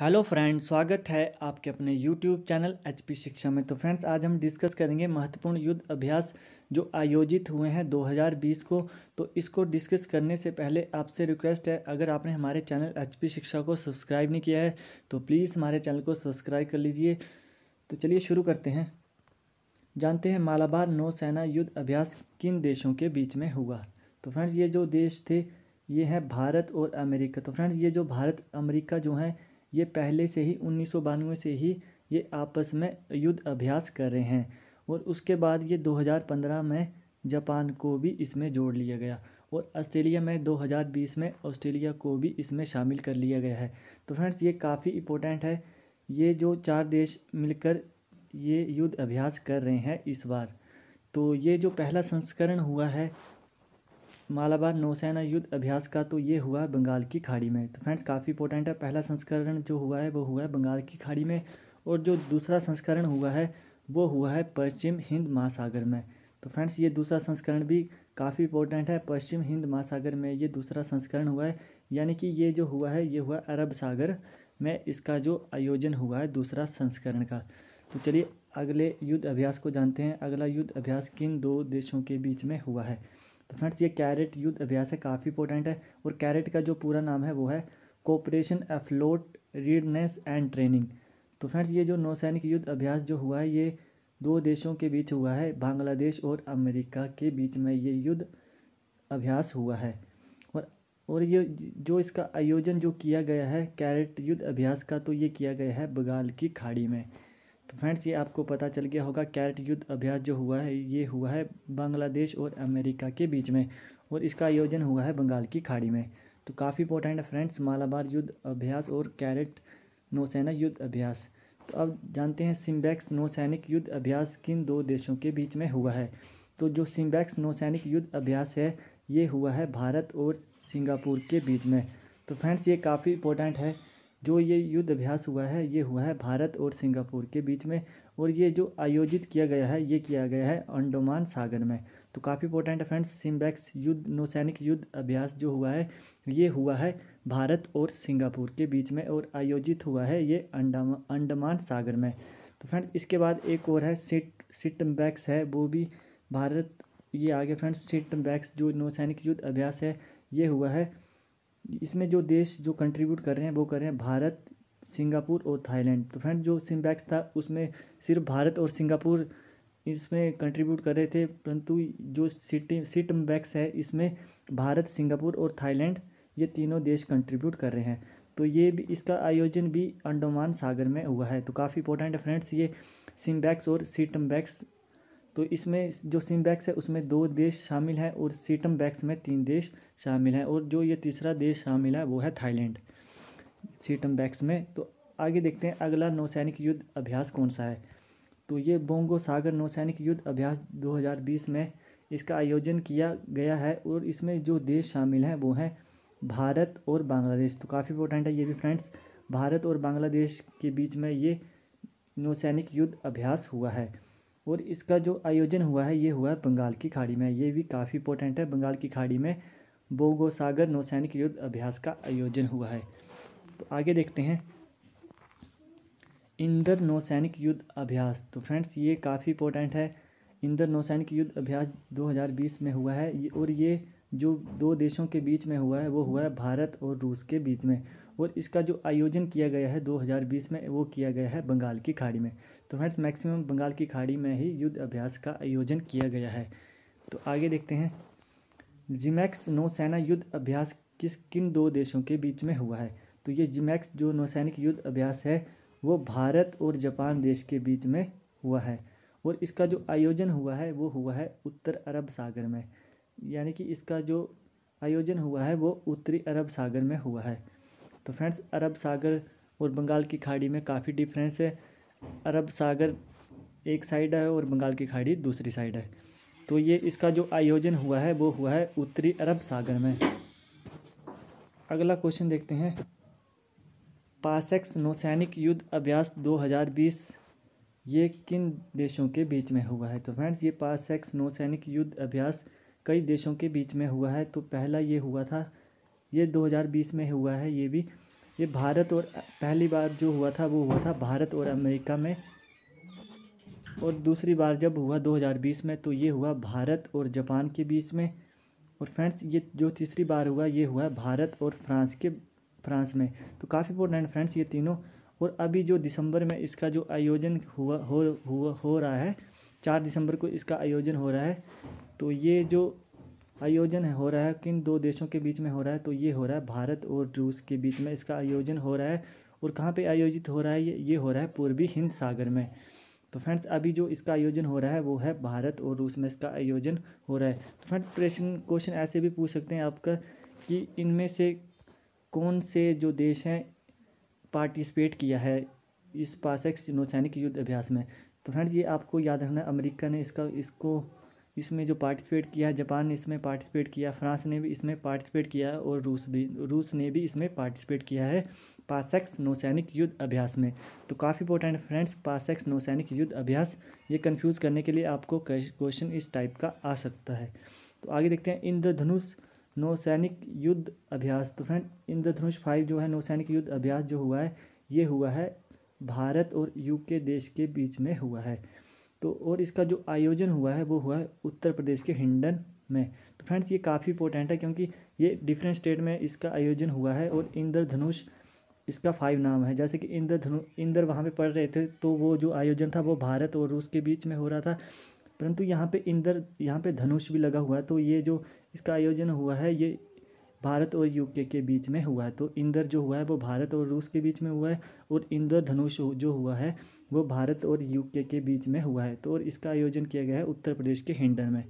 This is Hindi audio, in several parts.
हेलो फ्रेंड्स स्वागत है आपके अपने यूट्यूब चैनल एचपी शिक्षा में तो फ्रेंड्स आज हम डिस्कस करेंगे महत्वपूर्ण युद्ध अभ्यास जो आयोजित हुए हैं 2020 को तो इसको डिस्कस करने से पहले आपसे रिक्वेस्ट है अगर आपने हमारे चैनल एचपी शिक्षा को सब्सक्राइब नहीं किया है तो प्लीज़ हमारे चैनल को सब्सक्राइब कर लीजिए तो चलिए शुरू करते हैं जानते हैं मालाबार नौसेना युद्ध अभ्यास किन देशों के बीच में हुआ तो फ्रेंड्स ये जो देश थे ये हैं भारत और अमेरिका तो फ्रेंड्स ये जो भारत अमेरिका जो हैं ये पहले से ही उन्नीस से ही ये आपस में युद्ध अभ्यास कर रहे हैं और उसके बाद ये 2015 में जापान को भी इसमें जोड़ लिया गया और ऑस्ट्रेलिया में 2020 में ऑस्ट्रेलिया को भी इसमें शामिल कर लिया गया है तो फ्रेंड्स ये काफ़ी इम्पोर्टेंट है ये जो चार देश मिलकर ये युद्ध अभ्यास कर रहे हैं इस बार तो ये जो पहला संस्करण हुआ है मालाबार नौसेना युद्ध अभ्यास का तो ये हुआ है बंगाल की खाड़ी में तो फ्रेंड्स काफ़ी इंपॉर्टेंट है पहला संस्करण जो हुआ है वो हुआ है बंगाल की खाड़ी में और जो दूसरा संस्करण हुआ है वो हुआ है पश्चिम हिंद महासागर में तो फ्रेंड्स ये दूसरा संस्करण भी काफ़ी इंपॉर्टेंट है पश्चिम हिंद महासागर में ये दूसरा संस्करण हुआ है यानी कि ये जो हुआ है ये हुआ अरब सागर में इसका जो आयोजन हुआ है दूसरा संस्करण का तो चलिए अगले युद्ध अभ्यास को जानते हैं अगला युद्ध अभ्यास किन दो देशों के बीच में हुआ है तो फ्रेंड्स ये कैरेट युद्ध अभ्यास है काफ़ी इंपॉर्टेंट है और कैरेट का जो पूरा नाम है वो है cooperation afloat readiness and training तो फ्रेंड्स ये जो नौसैनिक युद्ध अभ्यास जो हुआ है ये दो देशों के बीच हुआ है बांग्लादेश और अमेरिका के बीच में ये युद्ध अभ्यास हुआ है और और ये जो इसका आयोजन जो किया गया है कैरेट युद्ध अभ्यास का तो ये किया गया है बंगाल की खाड़ी में तो फ्रेंड्स ये आपको पता चल गया होगा कैरेट युद्ध अभ्यास जो हुआ है ये हुआ है बांग्लादेश और अमेरिका के बीच में और इसका आयोजन हुआ है बंगाल की खाड़ी में तो काफ़ी इंपॉर्टेंट है फ्रेंड्स मालाबार युद्ध अभ्यास और कैरेट नौसेना युद्ध अभ्यास तो अब जानते हैं सिम्बैक्स नौसैनिक युद्ध अभ्यास किन दो देशों के बीच में हुआ है तो जो सिम्बैक्स नौसैनिक युद्ध अभ्यास है ये हुआ है भारत और सिंगापुर के बीच में तो फ्रेंड्स ये काफ़ी इंपॉर्टेंट है जो ये युद्ध अभ्यास हुआ है ये हुआ है भारत और सिंगापुर के बीच में और ये जो आयोजित किया गया है ये किया गया है अंडोमान सागर में तो काफ़ी इंपॉर्टेंट फ्रेंड्स सिम्बैक्स युद्ध नौसैनिक युद्ध अभ्यास जो हुआ है ये हुआ है भारत और सिंगापुर के बीच में और आयोजित हुआ है ये अंडा अंडमान सागर में तो फ्रेंड इसके बाद एक और है सिट सिटम्बैक्स है वो भी भारत ये आगे फ्रेंड्स सिटम्बैक्स जो नौसैनिक युद्ध अभ्यास है ये हुआ है इसमें जो देश जो कंट्रीब्यूट कर रहे हैं वो कर रहे हैं भारत सिंगापुर और थाईलैंड तो फ्रेंड जो सिम्बैक्स था उसमें सिर्फ भारत और सिंगापुर इसमें कंट्रीब्यूट कर रहे थे परंतु जो सिटी सिटम्बैक्स है इसमें भारत सिंगापुर और थाईलैंड ये तीनों देश कंट्रीब्यूट कर रहे हैं तो ये भी इसका आयोजन भी अंडोमान सागर में हुआ है तो काफ़ी इंपॉर्टेंट है फ्रेंड्स ये सिम्बैक्स और सिटम्बैक्स तो इसमें जो सिम है उसमें दो देश शामिल हैं और सीटम बैक्स में तीन देश शामिल हैं और जो ये तीसरा देश शामिल है वो है थाईलैंड सीटम बैक्स में तो आगे देखते हैं अगला नौसैनिक युद्ध अभ्यास कौन सा है तो ये बोंगो सागर नौसैनिक युद्ध अभ्यास 2020 में इसका आयोजन किया गया है और इसमें जो देश शामिल हैं वो हैं भारत और बांग्लादेश तो काफ़ी इंपॉर्टेंट है ये भी फ्रेंड्स भारत और बांग्लादेश के बीच में ये नौसैनिक युद्ध अभ्यास हुआ है और इसका जो आयोजन हुआ है ये हुआ है बंगाल की खाड़ी में ये भी काफ़ी इंपॉर्टेंट है बंगाल की खाड़ी में बोगोसागर नौसैनिक युद्ध अभ्यास का आयोजन हुआ है तो आगे देखते हैं इंदर नौसैनिक युद्ध अभ्यास तो फ्रेंड्स ये काफ़ी इंपॉर्टेंट है इंदर नौसैनिक युद्ध अभ्यास 2020 में हुआ है और ये जो दो देशों के बीच में हुआ है वो हुआ है भारत और रूस के बीच में और इसका जो आयोजन किया गया है 2020 में वो किया गया है बंगाल की खाड़ी में तो फ्रेंड्स मैक्सिमम बंगाल की खाड़ी में ही युद्ध अभ्यास का आयोजन किया गया है तो आगे देखते हैं जिमैक्स नौसेना युद्ध अभ्यास किस किन दो देशों के बीच में हुआ है तो ये जिमैक्स जो नौसैनिक युद्ध अभ्यास है वो भारत और जापान देश के बीच में हुआ है और इसका जो आयोजन हुआ है वो हुआ है उत्तर अरब सागर में यानी कि इसका जो आयोजन हुआ है वो उत्तरी अरब सागर में हुआ है तो फ्रेंड्स अरब सागर और बंगाल की खाड़ी में काफ़ी डिफरेंस है अरब सागर एक साइड है और बंगाल की खाड़ी दूसरी साइड है तो ये इसका जो आयोजन हुआ है वो हुआ है उत्तरी अरब सागर में अगला क्वेश्चन देखते हैं पासेक्स नौसैनिक युद्ध अभ्यास 2020 ये किन देशों के बीच में हुआ है तो फ्रेंड्स ये पासेक्स नौसैनिक युद्ध अभ्यास कई देशों के बीच में हुआ है तो पहला ये हुआ था ये 2020 में हुआ है ये भी ये भारत और पहली बार जो हुआ था वो हुआ था भारत और अमेरिका में और दूसरी बार जब हुआ 2020 में तो ये हुआ भारत और जापान के बीच में और फ्रेंड्स ये जो तीसरी बार हुआ ये हुआ भारत और फ्रांस के फ्रांस में तो काफ़ी इंपॉर्टेंट फ्रेंड्स ये तीनों और अभी जो दिसंबर में इसका जो आयोजन हुआ हो हुआ हो रहा है चार दिसंबर को इसका आयोजन हो रहा है तो ये जो आयोजन हो रहा है किन दो देशों के बीच में हो रहा है तो ये हो रहा है भारत और रूस के बीच में इसका आयोजन हो रहा है और कहाँ पे आयोजित हो रहा है ये ये हो रहा है पूर्वी हिंद सागर में तो फ्रेंड्स अभी जो इसका आयोजन हो रहा है वो है भारत और रूस में इसका आयोजन हो रहा है तो फ्रेंड्स प्रश्न क्वेश्चन ऐसे भी पूछ सकते हैं आपका कि इनमें से कौन से जो देश हैं पार्टिसिपेट किया है इस पासेक्स नौसैनिक युद्ध अभ्यास में तो फ्रेंड्स ये आपको याद रखना अमेरिका ने इसका इसको इसमें जो पार्टिसिपेट किया जापान ने इसमें पार्टिसिपेट किया फ्रांस ने भी इसमें पार्टिसिपेट किया और रूस भी रूस ने भी इसमें पार्टिसिपेट किया है पासेक्स नौसैनिक युद्ध अभ्यास में तो काफ़ी इंपॉर्टेंट फ्रेंड्स पासेक्स नौसैनिक युद्ध अभ्यास ये कन्फ्यूज़ करने के लिए आपको क्वेश्चन इस टाइप का आ सकता है तो आगे देखते हैं इंद्रधनुष नौसैनिक युद्ध अभ्यास तो फ्रेंड इंद्रधनुष फाइव जो है नौसैनिक युद्ध अभ्यास जो हुआ है ये हुआ है भारत और यूके देश के बीच में हुआ है तो और इसका जो आयोजन हुआ है वो हुआ है उत्तर प्रदेश के हिंडन में तो फ्रेंड्स ये काफ़ी इंपॉर्टेंट है क्योंकि ये डिफरेंट स्टेट में इसका आयोजन हुआ है और इंद्रधनुष इसका फाइव नाम है जैसे कि इंद्रधनु इंद्र वहाँ पे पढ़ रहे थे तो वो जो आयोजन था वो भारत और रूस के बीच में हो रहा था परंतु यहाँ पे इंद्र यहाँ पे धनुष भी लगा हुआ है तो ये जो इसका आयोजन हुआ है ये भारत और यूके के बीच में हुआ है तो इंद्र जो हुआ है वो भारत और रूस के बीच में हुआ है और इंद्रधनुष जो हुआ है वो भारत और यूके के बीच में हुआ है तो और इसका आयोजन किया गया है उत्तर प्रदेश के हिंडन में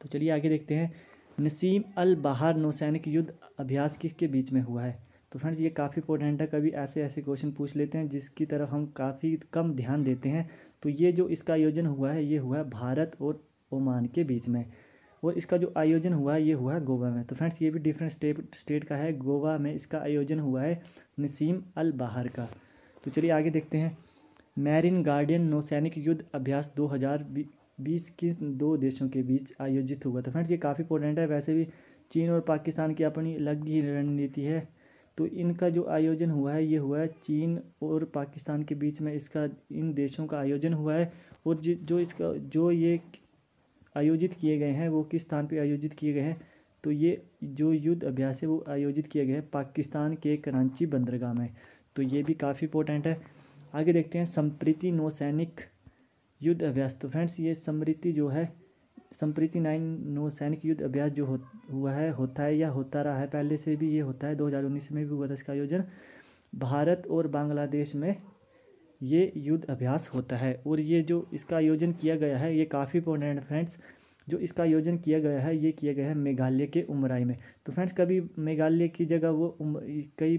तो चलिए आगे देखते हैं नसीम अल बहार नौसैनिक युद्ध अभ्यास किसके बीच में हुआ है तो फ्रेंड्स ये काफ़ी इंपॉर्टेंट है कभी ऐसे ऐसे क्वेश्चन पूछ लेते हैं जिसकी तरफ हम काफ़ी कम ध्यान देते हैं तो ये जो इसका आयोजन हुआ है ये हुआ है भारत और ओमान के बीच में और इसका जो आयोजन हुआ है ये हुआ है गोवा में तो फ्रेंड्स ये भी डिफरेंट स्टेट स्टेट का है गोवा में इसका आयोजन हुआ है नसीम अल बाहर का तो चलिए आगे देखते हैं मैरिन गार्डियन नौसैनिक युद्ध अभ्यास 2020 के दो देशों के बीच आयोजित हुआ तो फ्रेंड्स ये काफ़ी इंपॉर्टेंट है वैसे भी चीन और पाकिस्तान की अपनी अलग ही रणनीति है तो इनका जो आयोजन हुआ है ये हुआ है चीन और पाकिस्तान के बीच में इसका इन देशों का आयोजन हुआ है और जो इसका जो ये आयोजित किए गए हैं वो किस स्थान पर आयोजित किए गए हैं तो ये जो युद्ध अभ्यास है वो आयोजित किया गया है पाकिस्तान के करांची बंदरगाह में तो ये भी काफ़ी इंपॉर्टेंट है आगे देखते हैं सम्प्रीति नौसैनिक युद्ध अभ्यास तो फ्रेंड्स ये समृति जो है सम्प्रीति नाइन नौसैनिक युद्ध अभ्यास जो हो, हुआ है होता है या होता रहा है पहले से भी ये होता है दो में भी हुआ था इसका आयोजन भारत और बांग्लादेश में ये युद्ध अभ्यास होता है और ये जो इसका आयोजन किया गया है ये काफ़ी इंपॉर्टेंट फ्रेंड्स जो इसका आयोजन किया गया है ये किया गया है मेघालय के उमराई में तो फ्रेंड्स कभी मेघालय की जगह वो कई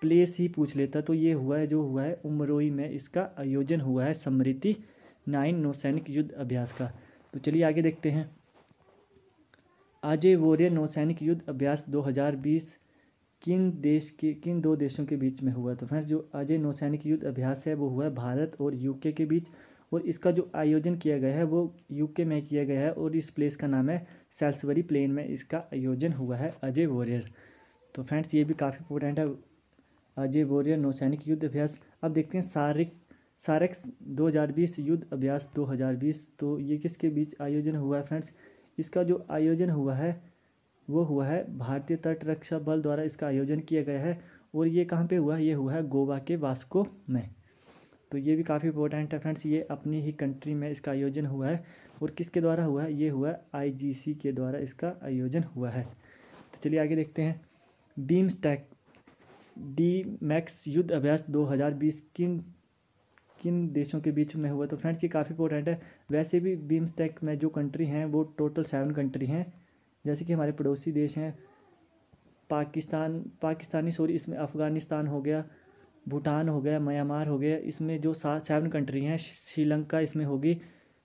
प्लेस ही पूछ लेता तो ये हुआ है जो हुआ है उमरोई में इसका आयोजन हुआ है समृति नाइन नौसैनिक युद्ध अभ्यास का तो चलिए आगे देखते हैं आजे वोरे नौसैनिक युद्ध अभ्यास दो किन देश के किन दो देशों के बीच में हुआ तो फ्रेंड्स जो अजय नौसैनिक युद्ध अभ्यास है वो हुआ है भारत और यूके के बीच और इसका जो आयोजन किया गया है वो यूके में किया गया है और इस प्लेस का नाम है सेल्सवरी प्लेन में इसका आयोजन हुआ है अजय वॉरियर तो फ्रेंड्स ये भी काफ़ी इंपॉर्टेंट है अजय वॉरियर नौसैनिक युद्ध अभ्यास अब देखते हैं सारिक सारेक्स 2020 युद्ध अभ्यास 2020 तो ये किसके बीच आयोजन हुआ है फ्रेंड्स इसका जो आयोजन हुआ है वो हुआ है भारतीय तट रक्षा बल द्वारा इसका आयोजन किया गया है और ये कहाँ पे हुआ है ये हुआ है गोवा के वास्को में तो ये भी काफ़ी इंपॉर्टेंट है फ्रेंड्स ये अपनी ही कंट्री में इसका आयोजन हुआ है और किसके द्वारा हुआ है ये हुआ है आईजीसी के द्वारा इसका आयोजन हुआ है तो चलिए आगे देखते हैं डीम स्टैक डी मैक्स युद्ध अभ्यास 2020 किन किन देशों के बीच में हुआ तो फ्रेंड्स ये काफ़ी इंपॉर्टेंट है वैसे भी बीम्सटेक में जो कंट्री हैं वो टोटल सेवन कंट्री हैं जैसे कि हमारे पड़ोसी देश हैं पाकिस्तान पाकिस्तानी सॉरी इसमें अफ़गानिस्तान हो गया भूटान हो गया म्यांमार हो गया इसमें जो सात सेवन कंट्री हैं श्रीलंका इसमें होगी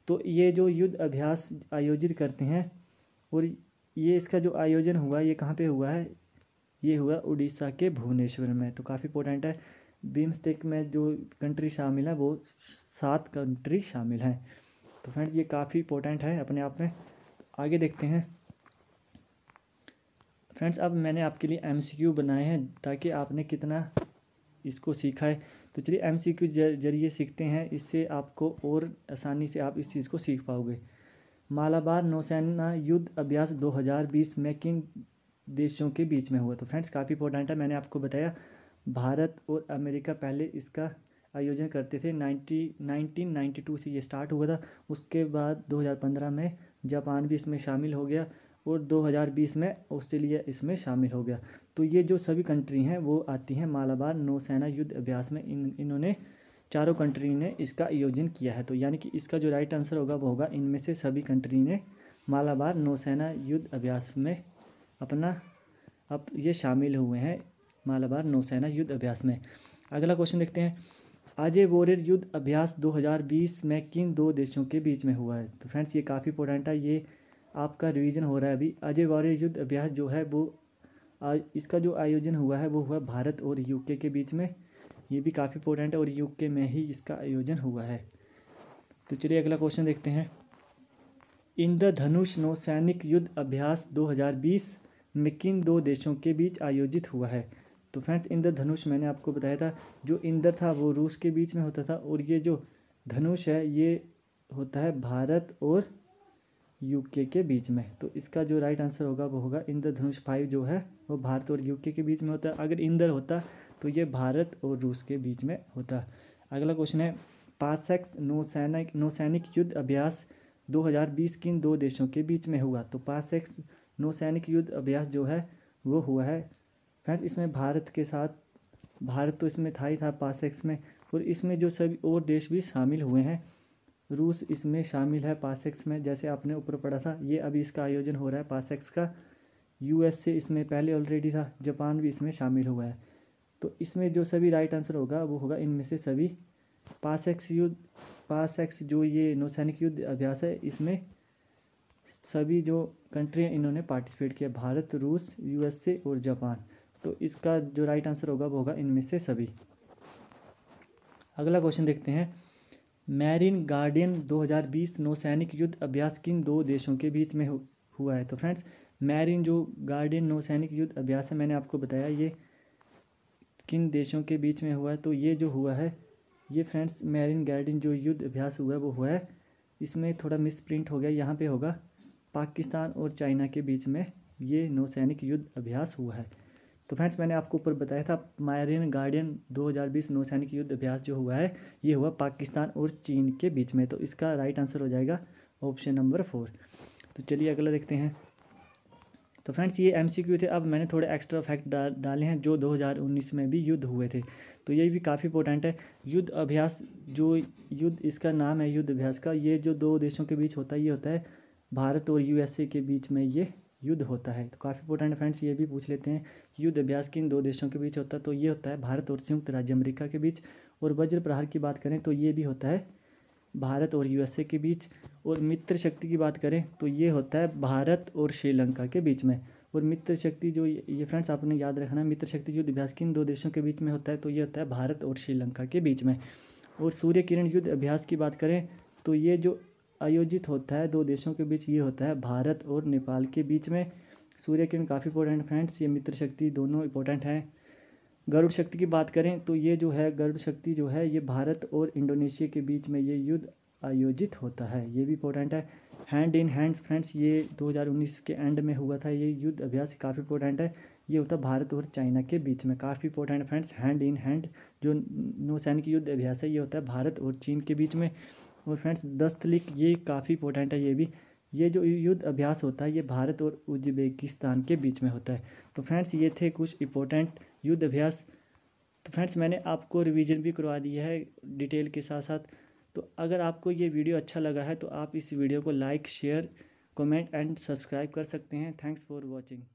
तो ये जो युद्ध अभ्यास आयोजित करते हैं और ये इसका जो आयोजन हुआ ये कहाँ पे हुआ है ये हुआ उड़ीसा के भुवनेश्वर में तो काफ़ी इंपॉर्टेंट है बीमस्टेक में जो कंट्री शामिल है वो सात कंट्री शामिल हैं तो फ्रेंड्स ये काफ़ी इंपॉर्टेंट है अपने आप में आगे देखते हैं फ्रेंड्स अब मैंने आपके लिए एम बनाए हैं ताकि आपने कितना इसको सीखा है तो चलिए एम सी क्यू जरिए सीखते हैं इससे आपको और आसानी से आप इस चीज़ को सीख पाओगे मालाबार नौसेना युद्ध अभ्यास 2020 में किन देशों के बीच में हुआ तो फ्रेंड्स काफ़ी इंपॉर्टेंट है मैंने आपको बताया भारत और अमेरिका पहले इसका आयोजन करते थे नाइन्टी नाइनटीन नाइन्टी टू से ये स्टार्ट हुआ था उसके बाद 2015 में जापान भी इसमें शामिल हो गया और 2020 में ऑस्ट्रेलिया इसमें शामिल हो गया तो ये जो सभी कंट्री हैं वो आती हैं मालाबार नौसेना युद्ध अभ्यास में इन इन्होंने चारों कंट्री ने इसका आयोजन किया है तो यानी कि इसका जो राइट आंसर होगा वो होगा इनमें से सभी कंट्री ने मालाबार नौसेना युद्ध अभ्यास में अपना अब ये शामिल हुए हैं मालाबार नौसेना युद्ध अभ्यास में अगला क्वेश्चन देखते हैं आज वॉरियर युद्ध अभ्यास 2020 में किन दो देशों के बीच में हुआ है तो फ्रेंड्स ये काफ़ी इंपॉर्टेंट है ये आपका रिवीजन हो रहा है अभी अजय वॉरियर युद्ध अभ्यास जो है वो आज इसका जो आयोजन हुआ है वो हुआ भारत और यूके के बीच में ये भी काफ़ी इंपॉर्टेंट है और यूके में ही इसका आयोजन हुआ है तो चलिए अगला क्वेश्चन देखते हैं इंद्रधनुष नौसैनिक युद्ध अभ्यास दो में किन दो देशों के बीच आयोजित हुआ है तो फ्रेंड्स इंद्र धनुष मैंने आपको बताया था जो इंद्र था वो रूस के बीच में होता था और ये जो धनुष है ये होता है भारत और यूके के बीच में तो इसका जो राइट आंसर होगा वो होगा इंद्रधनुष फाइव जो है वो भारत और यूके के बीच में होता है अगर इंद्र होता तो ये भारत और रूस के बीच में होता अगला क्वेश्चन है पासेक्स नौसैनिक नौसैनिक युद्ध अभ्यास 2020 किन दो देशों के बीच में हुआ तो पासेक्स नौसैनिक युद्ध अभ्यास जो है वो हुआ है फ्रेंड इसमें भारत के साथ भारत तो इसमें था ही था पासेक्स में और इसमें जो सभी और देश भी शामिल हुए हैं रूस इसमें शामिल है पासेक्स में जैसे आपने ऊपर पढ़ा था ये अभी इसका आयोजन हो रहा है पासेक्स का यूएसए इसमें पहले ऑलरेडी था जापान भी इसमें शामिल हुआ है तो इसमें जो सभी राइट आंसर होगा वो होगा इनमें से सभी पासेक्स युद्ध पासेक्स जो ये नौसैनिक युद्ध अभ्यास है इसमें सभी जो कंट्री हैं इन्होंने पार्टिसिपेट किया भारत रूस यूएसए और जापान तो इसका जो राइट आंसर होगा वो होगा इनमें से सभी अगला क्वेश्चन देखते हैं मैरिन गार्डियन 2020 नौसैनिक युद्ध अभ्यास किन दो देशों के बीच में हुआ है तो फ्रेंड्स मैरिन जो गार्डियन नौसैनिक युद्ध अभ्यास है मैंने आपको बताया ये किन देशों के बीच में हुआ है तो ये जो हुआ है ये फ्रेंड्स मैरिन गार्डियन जो युद्ध अभ्यास हुआ है वो हुआ है इसमें थोड़ा मिस प्रिंट हो गया यहाँ पर होगा पाकिस्तान और चाइना के बीच में ये नौसैनिक युद्ध अभ्यास हुआ है तो फ्रेंड्स मैंने आपको ऊपर बताया था मायरिन गार्डियन 2020 नौसैनिक युद्ध अभ्यास जो हुआ है ये हुआ पाकिस्तान और चीन के बीच में तो इसका राइट आंसर हो जाएगा ऑप्शन नंबर फोर तो चलिए अगला देखते हैं तो फ्रेंड्स ये एम थे अब मैंने थोड़े एक्स्ट्रा फैक्ट डा, डाले हैं जो 2019 में भी युद्ध हुए थे तो ये भी काफ़ी इंपॉर्टेंट है युद्ध अभ्यास जो युद्ध इसका नाम है युद्ध अभ्यास का ये जो दो देशों के बीच होता है ये होता है भारत और यूएसए के बीच में ये युद्ध होता है तो काफ़ी इंपोर्टेंट फ्रेंड्स ये भी पूछ लेते हैं कि युद्ध अभ्यास किन दो देशों के बीच होता है तो ये होता है भारत और संयुक्त राज्य अमेरिका के बीच और वज्र प्रहार की बात करें तो ये भी होता है भारत और यूएसए के बीच और मित्र शक्ति की बात करें तो ये होता है भारत और श्रीलंका के बीच में और मित्र शक्ति जो ये फ्रेंड्स आपने याद रखना है मित्र शक्ति युद्ध अभ्यास किन दो देशों के बीच में होता है तो ये होता है भारत और श्रीलंका के बीच में और सूर्य किरण युद्ध अभ्यास की बात करें तो ये जो आयोजित होता है दो देशों के बीच ये होता है भारत और नेपाल के बीच में सूर्य किरण काफ़ी इंपॉर्टेंट फ्रेंड्स ये मित्र शक्ति दोनों इंपॉर्टेंट हैं गरुड़ शक्ति की बात करें तो ये जो है गरुड़ शक्ति जो है ये भारत और इंडोनेशिया के बीच में ये युद्ध आयोजित होता है ये भी इंपॉर्टेंट है हैंड इन हैंड्स फ्रेंड्स ये 2019 के एंड में हुआ था ये युद्ध अभ्यास काफ़ी इंपॉर्टेंट है ये होता भारत और चाइना के बीच में काफ़ी important friends hand in hand जो नौसैनिक युद्ध अभ्यास है ये होता है भारत और चीन के बीच में और फ्रेंड्स दस्त लीक ये काफ़ी इंपॉर्टेंट है ये भी ये जो युद्ध अभ्यास होता है ये भारत और उज्बेकिस्तान के बीच में होता है तो फ्रेंड्स ये थे कुछ इंपॉर्टेंट युद्ध अभ्यास तो फ्रेंड्स मैंने आपको रिवीजन भी करवा दिया है डिटेल के साथ साथ तो अगर आपको ये वीडियो अच्छा लगा है तो आप इस वीडियो को like share comment and subscribe कर सकते हैं थैंक्स फॉर वॉचिंग